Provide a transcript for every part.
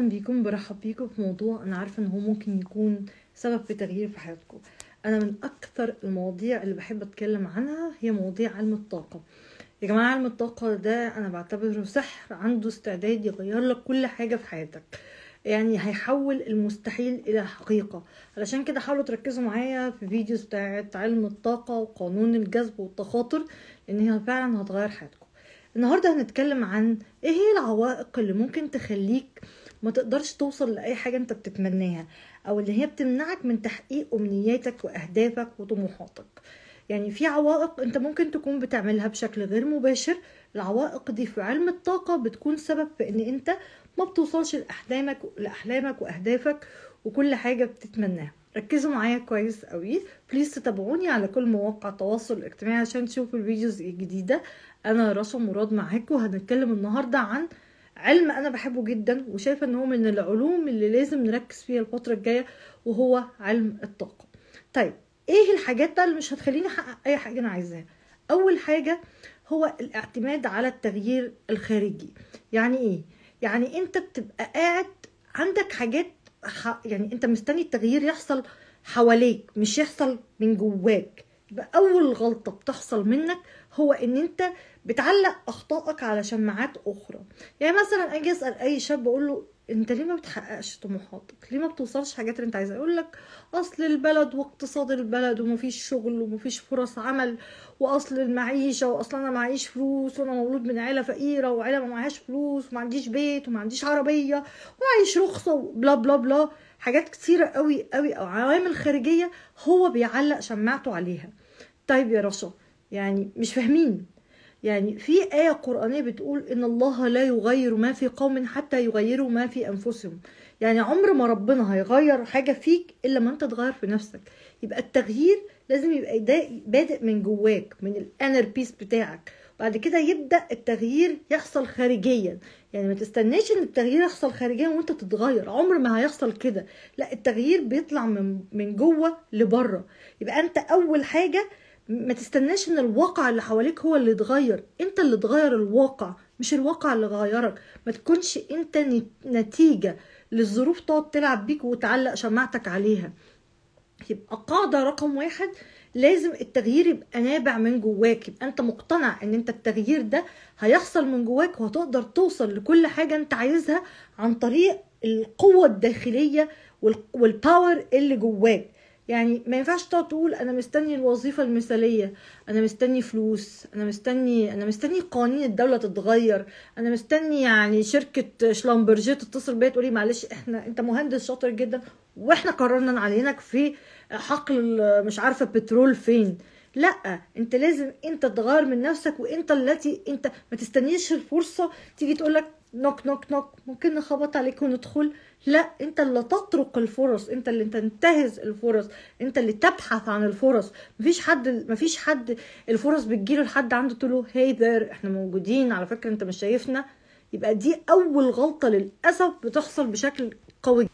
اهلا بيكم برحب بيكم في موضوع انا عارفه ان هو ممكن يكون سبب في تغيير في حياتكم انا من اكثر المواضيع اللي بحب اتكلم عنها هي مواضيع علم الطاقه يا جماعه علم الطاقه ده انا بعتبره سحر عنده استعداد يغير لك كل حاجه في حياتك يعني هيحول المستحيل الى حقيقه علشان كده حاولوا تركزوا معايا في فيديوز بتاعت علم الطاقه وقانون الجذب والتخاطر لان هي فعلا هتغير حياتكم النهارده هنتكلم عن ايه هي العوائق اللي ممكن تخليك ما تقدرش توصل لاي حاجه انت بتتمناها او اللي هي بتمنعك من تحقيق امنياتك واهدافك وطموحاتك يعني في عوائق انت ممكن تكون بتعملها بشكل غير مباشر العوائق دي في علم الطاقه بتكون سبب في ان انت ما بتوصلش لاحلامك لاحلامك واهدافك وكل حاجه بتتمناها ركزوا معايا كويس قوي بليز تتابعوني على كل مواقع التواصل الاجتماعي عشان تشوفوا الفيديوز الجديده انا رشا مراد معاكم وهنتكلم النهارده عن علم انا بحبه جدا وشايفه ان هو من العلوم اللي لازم نركز فيها الفتره الجايه وهو علم الطاقه طيب ايه الحاجات بقى اللي مش هتخليني احقق اي حاجه انا عايزاها اول حاجه هو الاعتماد على التغيير الخارجي يعني ايه يعني انت بتبقى قاعد عندك حاجات يعني انت مستني التغيير يحصل حواليك مش يحصل من جواك يبقى اول غلطه بتحصل منك هو ان انت بتعلق اخطائك على شماعات اخرى يعني مثلا اجي اسال اي شاب اقول له انت ليه ما بتحققش طموحاتك ليه ما بتوصلش حاجات اللي انت عايزها يقول لك اصل البلد واقتصاد البلد ومفيش شغل ومفيش فرص عمل واصل المعيشه واصل انا معيش فلوس وانا مولود من عيله فقيره وعيله ما معهاش فلوس وما عنديش بيت وما عنديش عربيه ومعيش رخصه وبلا بلا بلا حاجات كتيره قوي قوي او عوامل خارجيه هو بيعلق شماعته عليها طيب يا رشا يعني مش فاهمين يعني في آية قرآنية بتقول إن الله لا يغير ما في قوم حتى يغيروا ما في أنفسهم يعني عمر ما ربنا هيغير حاجة فيك إلا ما أنت تغير في نفسك يبقى التغيير لازم يبقى ده بادئ من جواك من الانر بيس بتاعك بعد كده يبدا التغيير يحصل خارجيا يعني ما تستناش ان التغيير يحصل خارجيا وانت تتغير عمر ما هيحصل كده لا التغيير بيطلع من من جوه لبره يبقى انت اول حاجه ما تستناش ان الواقع اللي حواليك هو اللي يتغير انت اللي اتغير الواقع مش الواقع اللي غيرك ما تكونش انت نتيجه للظروف تقعد تلعب بيك وتعلق شماعتك عليها يبقى قاعده رقم واحد لازم التغيير يبقى نابع من جواك يبقى انت مقتنع ان انت التغيير ده هيحصل من جواك وهتقدر توصل لكل حاجه انت عايزها عن طريق القوه الداخليه والباور اللي جواك يعني ما ينفعش تقعد تقول انا مستني الوظيفه المثاليه انا مستني فلوس انا مستني انا مستني قوانين الدوله تتغير انا مستني يعني شركه شلامبرجيه تتصل بيا تقولي معلش احنا انت مهندس شاطر جدا واحنا قررنا نعينك في حقل مش عارفه بترول فين لا انت لازم انت تغير من نفسك وانت التي انت ما تستنيش الفرصه تيجي تقولك نوك نوك نوك ممكن نخبط عليك وندخل لا انت اللي تطرق الفرص انت اللي تنتهز الفرص انت اللي تبحث عن الفرص مفيش حد مفيش حد الفرص بتجيله لحد عنده تقول له هاي ذير احنا موجودين على فكره انت مش شايفنا يبقى دي اول غلطه للاسف بتحصل بشكل قوي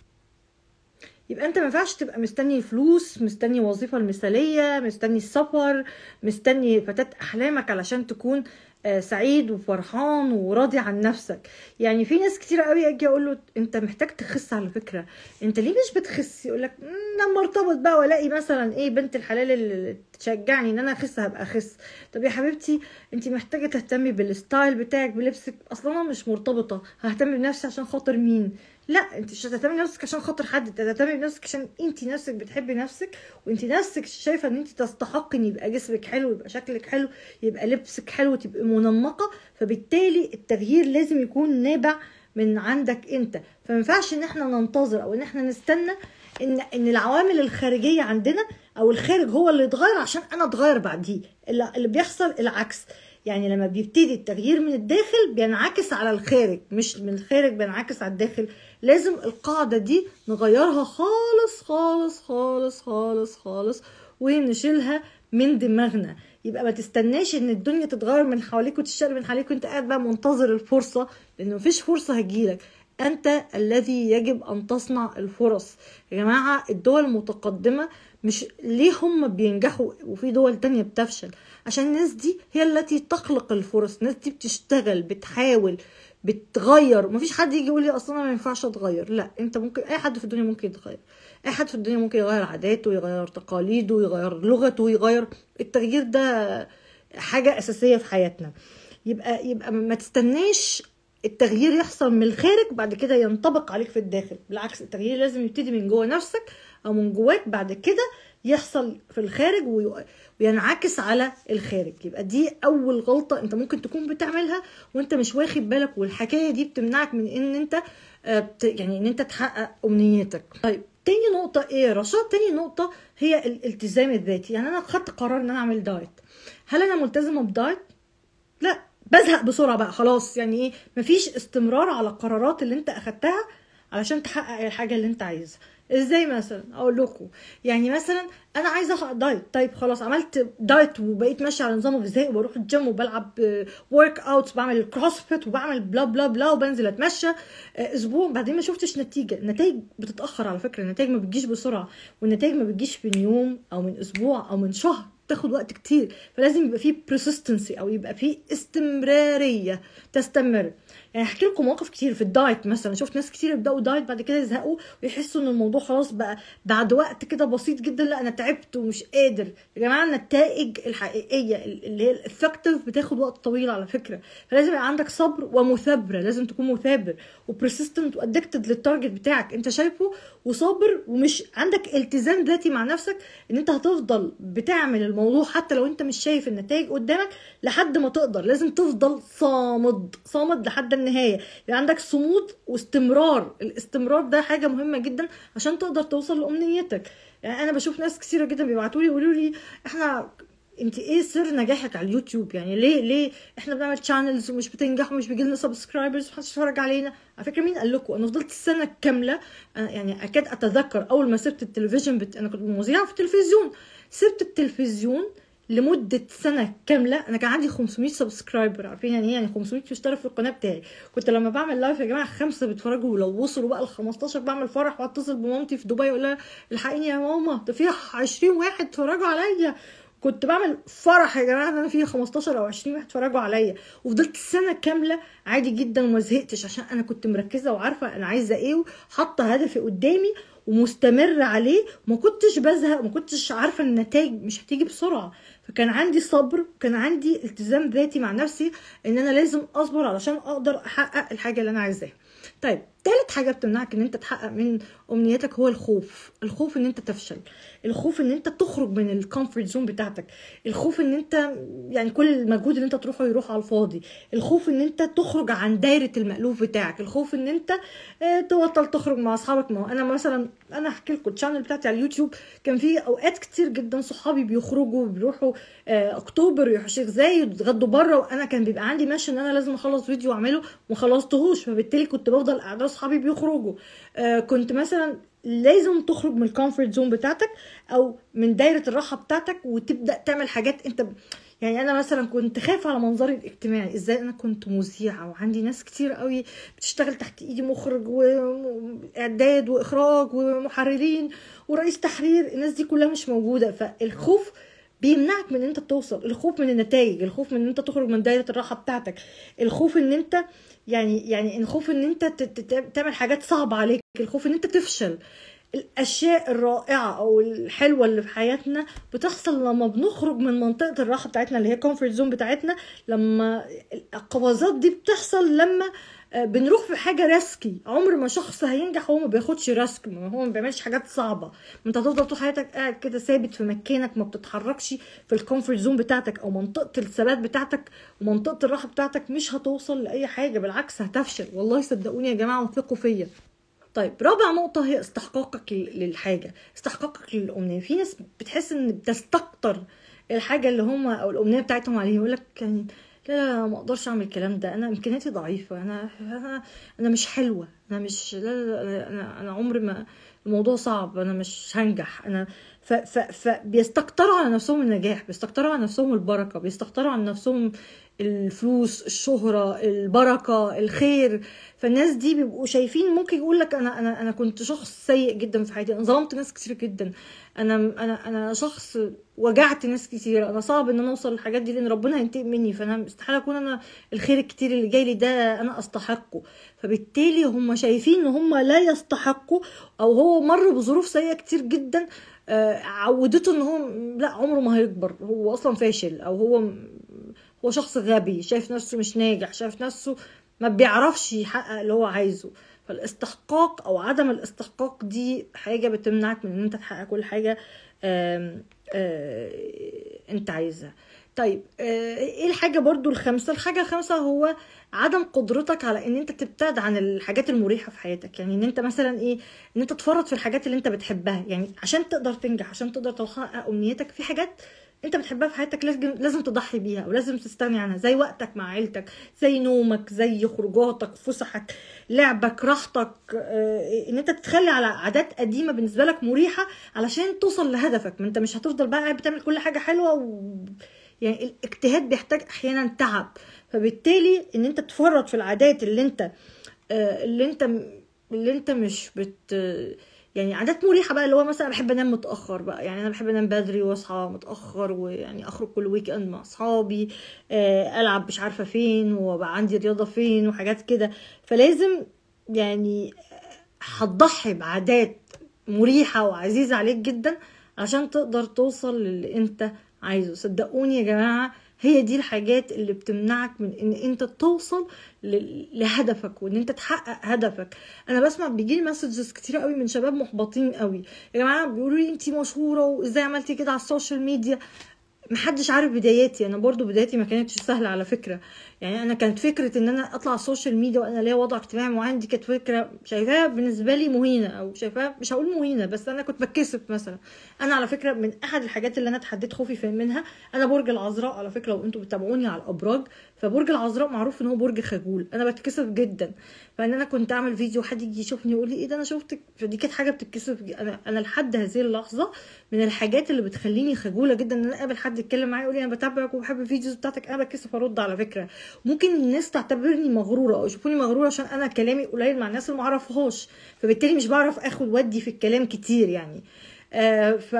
يبقى انت ما ينفعش تبقى مستني فلوس مستني وظيفه المثاليه مستني السفر مستني فتاه احلامك علشان تكون آه، سعيد وفرحان وراضي عن نفسك يعني في ناس كتير قوي اجي اقول له انت محتاج تخس على فكره انت ليه مش بتخس يقول لك لما ارتبط بقى والاقي مثلا ايه بنت الحلال اللي تشجعني ان انا اخس هبقى اخس طب يا حبيبتي انت محتاجه تهتمي بالستايل بتاعك بلبسك اصلا انا مش مرتبطه ههتم بنفسي عشان خاطر مين لا انت مش هتهتمي بنفسك عشان خاطر حد انت هتهتمي بنفسك عشان انت نفسك بتحبي نفسك وانت نفسك شايفه ان انت تستحقي ان يبقى جسمك حلو يبقى شكلك حلو يبقى لبسك حلو تبقي منمقه فبالتالي التغيير لازم يكون نابع من عندك انت فما ينفعش ان احنا ننتظر او ان احنا نستنى ان ان العوامل الخارجيه عندنا او الخارج هو اللي يتغير عشان انا اتغير بعديه اللي بيحصل العكس يعني لما بيبتدي التغيير من الداخل بينعكس على الخارج مش من الخارج بينعكس على الداخل لازم القاعده دي نغيرها خالص خالص خالص خالص خالص ونشيلها من دماغنا يبقى ما تستناش ان الدنيا تتغير من حواليك وتشتغل من حواليك وانت قاعد بقى منتظر الفرصه لان مفيش فرصه هتجيلك انت الذي يجب ان تصنع الفرص يا جماعه الدول المتقدمه مش ليه هم بينجحوا وفي دول تانية بتفشل عشان الناس دي هي التي تخلق الفرص الناس دي بتشتغل بتحاول بتغير مفيش حد يجي يقول لي اصلا ما ينفعش اتغير لا انت ممكن اي حد في الدنيا ممكن يتغير اي حد في الدنيا ممكن يغير عاداته يغير تقاليده يغير لغته يغير التغيير ده حاجه اساسيه في حياتنا يبقى يبقى ما تستناش التغيير يحصل من الخارج بعد كده ينطبق عليك في الداخل بالعكس التغيير لازم يبتدي من جوه نفسك او من جواك بعد كده يحصل في الخارج وينعكس على الخارج يبقى دي اول غلطه انت ممكن تكون بتعملها وانت مش واخد بالك والحكايه دي بتمنعك من ان انت آه، يعني ان انت تحقق امنيتك طيب تاني نقطة ايه رشاد تاني نقطة هي الالتزام الذاتي يعني انا خدت قرار ان انا اعمل دايت هل انا ملتزمة بدايت؟ لا بزهق بسرعة بقى خلاص يعني ايه مفيش استمرار على القرارات اللي انت اخدتها علشان تحقق الحاجة اللي انت عايزها ازاي مثلا اقول لكم يعني مثلا انا عايزه دايت طيب خلاص عملت دايت وبقيت ماشيه على نظام غذائي وبروح الجيم وبلعب ورك آه، اوت بعمل كروسفيت وبعمل بلا بلا بلا وبنزل اتمشى آه، اسبوع بعدين ما شفتش نتيجه النتائج بتتاخر على فكره النتائج ما بتجيش بسرعه والنتائج ما بتجيش من يوم او من اسبوع او من شهر تاخد وقت كتير فلازم يبقى فيه persistence او يبقى فيه استمراريه تستمر يعني هحكي لكم مواقف كتير في الدايت مثلا شفت ناس كتير يبداوا دايت بعد كده يزهقوا ويحسوا ان الموضوع خلاص بقى بعد وقت كده بسيط جدا لا انا تعبت ومش قادر يا جماعه النتائج الحقيقيه اللي هي الافكتيف بتاخد وقت طويل على فكره فلازم يبقى عندك صبر ومثابره لازم تكون مثابر وبرسيستنت وادكتد للتارجت بتاعك انت شايفه وصابر ومش عندك التزام ذاتي مع نفسك ان انت هتفضل بتعمل الموضوع حتى لو انت مش شايف النتائج قدامك لحد ما تقدر لازم تفضل صامد صامد لحد النهايه يبقى يعني عندك صمود واستمرار الاستمرار ده حاجه مهمه جدا عشان تقدر توصل لامنيتك يعني انا بشوف ناس كثيره جدا بيبعتوا لي يقولوا لي احنا انت ايه سر نجاحك على اليوتيوب يعني ليه ليه احنا بنعمل تشانلز ومش بتنجح ومش بيجي لنا سبسكرايبرز ومحدش بيتفرج علينا على فكره مين قال لكم انا فضلت السنه كامله يعني اكاد اتذكر اول ما سبت التلفزيون بت... انا كنت مذيعه في التلفزيون سبت التلفزيون لمده سنه كامله انا كان عندي 500 سبسكرايبر عارفين يعني ايه يعني 500 مشترك في القناه بتاعي كنت لما بعمل لايف يا جماعه خمسه بيتفرجوا ولو وصلوا بقى ل 15 بعمل فرح واتصل بمامتي في دبي اقول لها الحقيني يا ماما ده في 20 واحد اتفرجوا عليا كنت بعمل فرح يا جماعه ان انا فيه 15 او 20 واحد اتفرجوا عليا وفضلت سنه كامله عادي جدا وما زهقتش عشان انا كنت مركزه وعارفه انا عايزه ايه وحاطه هدفي قدامي ومستمره عليه ما كنتش بزهق ما كنتش عارفه النتائج مش هتيجي بسرعه فكان عندي صبر وكان عندي التزام ذاتي مع نفسي ان انا لازم اصبر علشان اقدر احقق الحاجه اللي انا عايزاها طيب تالت حاجه بتمنعك ان انت تحقق من امنياتك هو الخوف الخوف ان انت تفشل الخوف ان انت تخرج من الكومفورت زون بتاعتك الخوف ان انت يعني كل المجهود اللي انت تروحه يروح على الفاضي الخوف ان انت تخرج عن دايره المالوف بتاعك الخوف ان انت آه، تبطل تخرج مع اصحابك ما انا مثلا انا هحكي لكم الشانل بتاعتي على اليوتيوب كان في اوقات كتير جدا صحابي بيخرجوا بيروحوا آه، اكتوبر يروحوا شيخ زايد يتغدوا بره وانا كان بيبقى عندي ماشي ان انا لازم اخلص فيديو واعمله وما خلصتهوش فبالتالي كنت بفضل قاعده اصحابي بيخرجوا آه كنت مثلا لازم تخرج من الكومفورت زون بتاعتك او من دايره الراحه بتاعتك وتبدا تعمل حاجات انت ب... يعني انا مثلا كنت خايفه على منظري الاجتماعي ازاي انا كنت مذيعه وعندي ناس كتير قوي بتشتغل تحت ايدي مخرج واعداد واخراج ومحررين ورئيس تحرير الناس دي كلها مش موجوده فالخوف بيمنعك من ان انت توصل الخوف من النتائج الخوف من ان انت تخرج من دايره الراحه بتاعتك الخوف ان انت يعني يعني الخوف ان انت تعمل حاجات صعبه عليك الخوف ان انت تفشل الاشياء الرائعه او الحلوه اللي في حياتنا بتحصل لما بنخرج من منطقه الراحه بتاعتنا اللي هي كومفورت زون بتاعتنا لما القفزات دي بتحصل لما آه آه، بنروح في حاجه ريسكي عمر ما شخص هينجح وهو ما بياخدش ريسك هو ما بيعملش حاجات صعبه انت هتفضل طول حياتك قاعد كده ثابت في مكانك ما بتتحركش في الكومفورت زون بتاعتك او منطقه الثبات بتاعتك ومنطقه الراحه بتاعتك مش هتوصل لاي حاجه بالعكس هتفشل والله صدقوني يا جماعه وثقوا فيا طيب رابع نقطة هي استحقاقك للحاجة استحقاقك للأمنية في ناس بتحس إن بتستكتر الحاجة اللي هما أو الأمنية بتاعتهم عليه يقول لك يعني لا لا ما اقدرش اعمل الكلام ده انا امكانياتي ضعيفه انا انا انا مش حلوه انا مش لا لا, لا انا انا عمري ما الموضوع صعب انا مش هنجح انا فبيستقطروا فبيستكتروا على نفسهم النجاح بيستكتروا على نفسهم البركه بيستكتروا على نفسهم الفلوس الشهرة البركة الخير فالناس دي بيبقوا شايفين ممكن يقول لك انا انا انا كنت شخص سيء جدا في حياتي انا ظلمت ناس كتير جدا انا انا انا شخص وجعت ناس كتير انا صعب ان انا اوصل للحاجات دي لان ربنا هينتقم مني فانا استحاله اكون انا الخير الكتير اللي جاي لي ده انا استحقه فبالتالي هم شايفين ان هم لا يستحقوا او هو مر بظروف سيئه كتير جدا آه، عودته ان هو لا عمره ما هيكبر هو اصلا فاشل او هو هو شخص غبي شايف نفسه مش ناجح شايف نفسه ما بيعرفش يحقق اللي هو عايزه فالاستحقاق او عدم الاستحقاق دي حاجه بتمنعك من ان انت تحقق كل حاجه آم آم آه، انت عايزها طيب آه، ايه الحاجه برضو الخامسه الحاجه الخامسه هو عدم قدرتك على ان انت تبتعد عن الحاجات المريحه في حياتك يعني ان انت مثلا ايه ان انت تفرط في الحاجات اللي انت بتحبها يعني عشان تقدر تنجح عشان تقدر تحقق امنيتك في حاجات انت بتحبها في حياتك لازم لازم تضحي بيها ولازم تستغني عنها زي وقتك مع عيلتك زي نومك زي خروجاتك فسحك لعبك راحتك آه، ان انت تتخلي على عادات قديمه بالنسبه لك مريحه علشان توصل لهدفك ما انت مش هتفضل بقى قاعد بتعمل كل حاجه حلوه و... يعني الاجتهاد بيحتاج احيانا تعب فبالتالي ان انت تفرط في العادات اللي انت آه، اللي انت اللي انت مش بت يعني عادات مريحه بقى اللي هو مثلا بحب انام متاخر بقى يعني انا بحب انام بدري واصحى متاخر ويعني اخرج كل ويك اند مع اصحابي آه، العب مش عارفه فين وبقى عندي رياضه فين وحاجات كده فلازم يعني هتضحي بعادات مريحه وعزيزه عليك جدا عشان تقدر توصل للي انت عايزه صدقوني يا جماعه هي دي الحاجات اللي بتمنعك من ان انت توصل لهدفك وان انت تحقق هدفك انا بسمع بيجي لي مسجز كتير قوي من شباب محبطين قوي يا جماعه بيقولوا لي انت مشهوره وازاي عملتي كده على السوشيال ميديا محدش عارف بداياتي انا برضو بداياتي ما كانتش سهله على فكره يعني انا كانت فكره ان انا اطلع السوشيال ميديا وانا ليا وضع اجتماعي معين دي كانت فكره شايفاها بالنسبه لي مهينه او شايفاها مش هقول مهينه بس انا كنت بتكسف مثلا انا على فكره من احد الحاجات اللي انا اتحديت خوفي في منها انا برج العذراء على فكره وانتم بتتابعوني على الابراج فبرج العذراء معروف ان هو برج خجول انا بتكسف جدا فان انا كنت اعمل فيديو حد يجي يشوفني يقول لي ايه ده انا شفتك فدي كانت حاجه بتتكسف انا انا لحد هذه اللحظه من الحاجات اللي بتخليني خجوله جدا ان انا اقابل حد يتكلم معايا يقول لي انا بتابعك وبحب الفيديوز بتاعتك انا بتكسف ارد على فكره ممكن الناس تعتبرني مغروره او يشوفوني مغروره عشان انا كلامي قليل مع الناس اللي ما اعرفهاش فبالتالي مش بعرف اخد ودي في الكلام كتير يعني آه، ف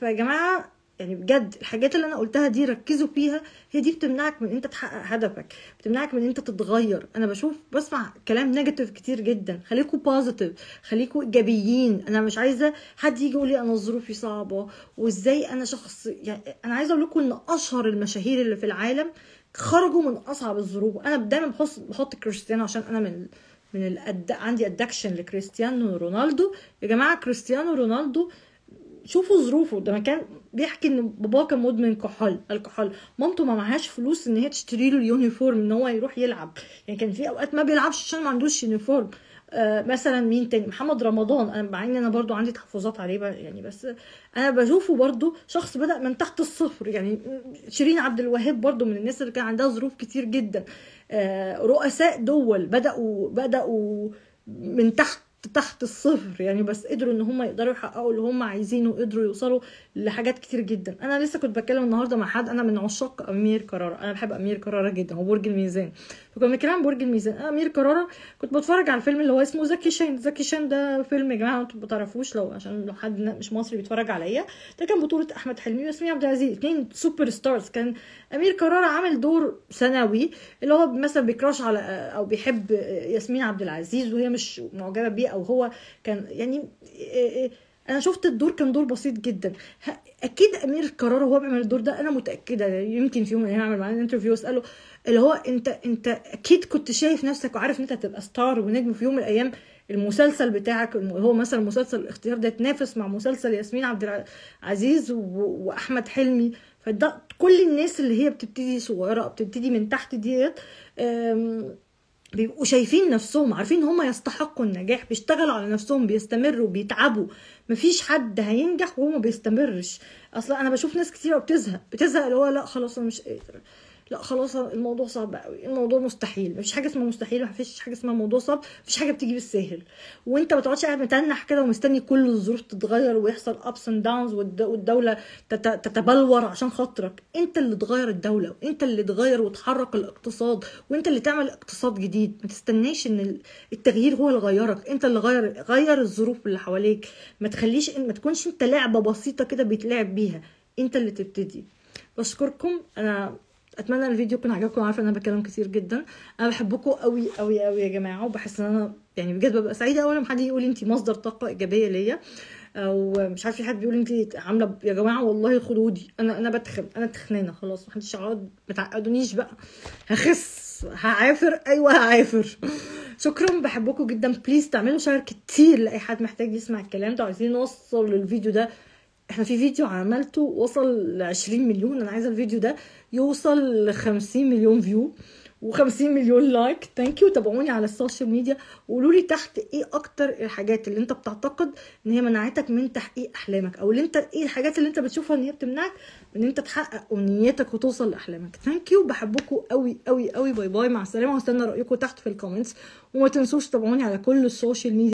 فيا جماعه يعني بجد الحاجات اللي انا قلتها دي ركزوا فيها هي دي بتمنعك من انت تحقق هدفك بتمنعك من انت تتغير انا بشوف بسمع كلام نيجاتيف كتير جدا خليكوا بوزيتيف خليكوا ايجابيين انا مش عايزه حد يجي يقول لي انا ظروفي صعبه وازاي انا شخص يعني انا عايزه اقول لكم ان اشهر المشاهير اللي في العالم خرجوا من اصعب الظروف انا دايما بحط بحط كريستيانو عشان انا من من الأد... عندي ادكشن لكريستيانو رونالدو يا جماعه كريستيانو رونالدو شوفوا ظروفه ده كان بيحكي ان باباه كان مدمن كحول الكحول مامته ما معهاش فلوس ان هي تشتري له اليونيفورم ان هو يروح يلعب يعني كان في اوقات ما بيلعبش عشان ما عندوش يونيفورم آه، مثلا مين تاني محمد رمضان انا مع ان انا برضو عندي تحفظات عليه يعني بس انا بشوفه برضو شخص بدا من تحت الصفر يعني شيرين عبد الوهاب برضو من الناس اللي كان عندها ظروف كتير جدا آه، رؤساء دول بداوا بداوا من تحت تحت الصفر يعني بس قدروا ان هم يقدروا يحققوا اللي هم عايزينه وقدروا يوصلوا لحاجات كتير جدا انا لسه كنت بتكلم النهارده مع حد انا من عشاق امير كرارة انا بحب امير كرارة جدا هو برج الميزان فكنا بنتكلم عن برج الميزان انا آه، امير كرارة كنت بتفرج على الفيلم اللي هو اسمه زكي شان زكي شان ده فيلم يا جماعه انتوا ما تعرفوش لو عشان لو حد مش مصري بيتفرج عليا ده كان بطوله احمد حلمي وياسمين عبد العزيز اتنين سوبر ستارز كان امير كرارة عامل دور ثانوي اللي هو مثلا بيكراش على آه، او بيحب آه، ياسمين عبد العزيز وهي مش معجبه بيه او هو كان يعني انا شفت الدور كان دور بسيط جدا اكيد امير القرار وهو بيعمل الدور ده انا متاكده يمكن في يوم من الايام اعمل انترفيو واساله اللي هو انت انت اكيد كنت شايف نفسك وعارف ان انت هتبقى ستار ونجم في يوم من الايام المسلسل بتاعك هو مثلا مسلسل الاختيار ده يتنافس مع مسلسل ياسمين عبد العزيز واحمد حلمي فده كل الناس اللي هي بتبتدي صغيره بتبتدي من تحت ديت بيبقوا شايفين نفسهم عارفين هم يستحقوا النجاح بيشتغلوا على نفسهم بيستمروا بيتعبوا مفيش حد هينجح وهو ما بيستمرش اصلا انا بشوف ناس كتير بتزهق بتزهق اللي هو لا خلاص انا مش قادر لا خلاص الموضوع صعب قوي الموضوع مستحيل مفيش حاجه اسمها مستحيل مفيش حاجه اسمها موضوع صعب مفيش حاجه بتيجي بالساهل وانت ما تقعدش قاعد متنح كده ومستني كل الظروف تتغير ويحصل ابس اند داونز والدوله تتبلور عشان خاطرك انت اللي تغير الدوله وانت اللي تغير وتحرك الاقتصاد وانت اللي تعمل اقتصاد جديد ما تستناش ان التغيير هو اللي غيرك انت اللي غير غير الظروف اللي حواليك ما تخليش ما تكونش انت لعبه بسيطه كده بيتلعب بيها انت اللي تبتدي بشكركم انا اتمنى الفيديو يكون عجبكم عارفه ان انا بتكلم كتير جدا انا بحبكم قوي قوي قوي يا جماعه وبحس ان انا يعني بجد ببقى سعيده اول لما حد يقول انت مصدر طاقه ايجابيه ليا آه، ومش عارفه في حد بيقول انت عامله يا جماعه والله خدودي انا انا بتخن انا تخنانه خلاص محدش يقعد ما تعقدونيش بقى هخس هعافر ايوه هعافر شكرا بحبكم جدا بليز تعملوا شير كتير لاي حد محتاج يسمع الكلام ده عايزين نوصل للفيديو ده احنا في فيديو عملته وصل ل 20 مليون انا عايزه الفيديو ده يوصل ل 50 مليون فيو و50 مليون لايك ثانك يو تابعوني على السوشيال ميديا وقولوا لي تحت ايه اكتر الحاجات اللي انت بتعتقد ان هي منعتك من تحقيق احلامك او اللي انت ايه الحاجات اللي انت بتشوفها ان هي بتمنعك من ان انت تحقق امنيتك وتوصل لاحلامك ثانك يو بحبكم قوي قوي قوي باي باي مع السلامه واستنى رايكم تحت في الكومنتس وما تنسوش تابعوني على كل السوشيال ميديا